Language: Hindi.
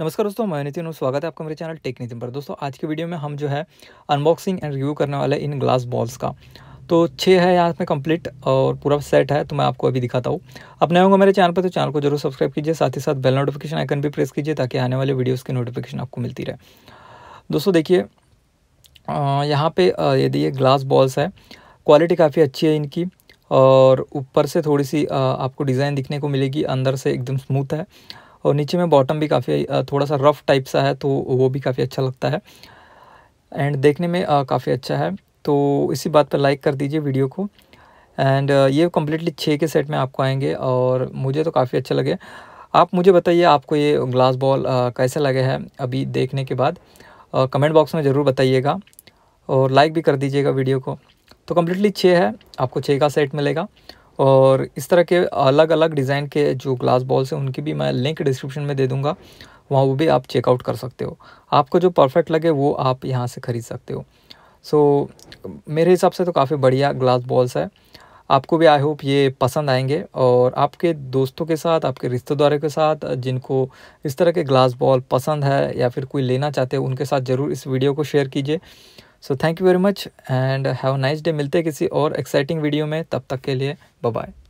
नमस्कार दोस्तों मैं नितिन और स्वागत है आपका मेरे चैनल टेक नितिन पर दोस्तों आज की वीडियो में हम जो है अनबॉक्सिंग एंड रिव्यू करने वाले इन ग्लास बॉल्स का तो छः है यहाँ पे कंप्लीट और पूरा सेट है तो मैं आपको अभी दिखाता हूँ नए होंगे मेरे चैनल पर तो चैनल को जरूर सब्सक्राइब कीजिए साथ ही साथ बेल नोटिफिकेशन आइकन भी प्रेस कीजिए ताकि आने वाले वीडियोज़ की नोटिफिकेशन आपको मिलती रहे दोस्तों देखिए यहाँ पर यदि ये ग्लास बॉल्स है क्वालिटी काफ़ी अच्छी है इनकी और ऊपर से थोड़ी सी आपको डिज़ाइन दिखने को मिलेगी अंदर से एकदम स्मूथ है और नीचे में बॉटम भी काफ़ी थोड़ा सा रफ़ टाइप सा है तो वो भी काफ़ी अच्छा लगता है एंड देखने में काफ़ी अच्छा है तो इसी बात पर लाइक कर दीजिए वीडियो को एंड ये कम्प्लीटली छः के सेट में आपको आएंगे और मुझे तो काफ़ी अच्छे लगे आप मुझे बताइए आपको ये ग्लास बॉल कैसे लगे हैं अभी देखने के बाद कमेंट बॉक्स में ज़रूर बताइएगा और लाइक भी कर दीजिएगा वीडियो को तो कम्प्लीटली छः है आपको छः का सेट मिलेगा और इस तरह के अलग अलग डिज़ाइन के जो ग्लास बॉल्स हैं उनकी भी मैं लिंक डिस्क्रिप्शन में दे दूँगा वहाँ वो भी आप चेकआउट कर सकते हो आपको जो परफेक्ट लगे वो आप यहाँ से ख़रीद सकते हो सो so, मेरे हिसाब से तो काफ़ी बढ़िया ग्लास बॉल्स है आपको भी आई होप ये पसंद आएंगे और आपके दोस्तों के साथ आपके रिश्तेदारों के साथ जिनको इस तरह के ग्लास बॉल पसंद है या फिर कोई लेना चाहते हो उनके साथ ज़रूर इस वीडियो को शेयर कीजिए so thank you very much and have nice day मिलते हैं किसी और एक्साइटिंग वीडियो में तब तक के लिए बाय